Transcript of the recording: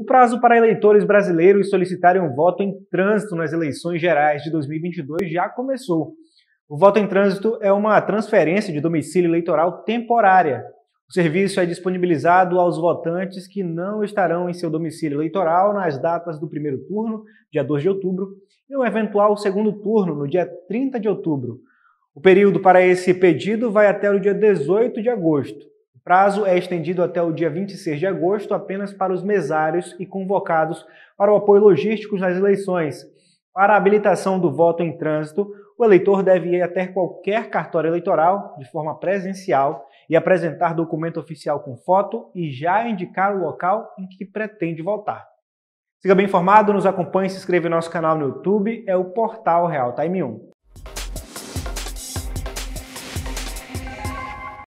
O prazo para eleitores brasileiros solicitarem um voto em trânsito nas eleições gerais de 2022 já começou. O voto em trânsito é uma transferência de domicílio eleitoral temporária. O serviço é disponibilizado aos votantes que não estarão em seu domicílio eleitoral nas datas do primeiro turno, dia 2 de outubro, e um eventual segundo turno, no dia 30 de outubro. O período para esse pedido vai até o dia 18 de agosto. O prazo é estendido até o dia 26 de agosto apenas para os mesários e convocados para o apoio logístico nas eleições. Para a habilitação do voto em trânsito, o eleitor deve ir até qualquer cartório eleitoral de forma presencial e apresentar documento oficial com foto e já indicar o local em que pretende votar. Siga bem informado, nos acompanhe, se inscreva no nosso canal no YouTube, é o Portal Real Time 1.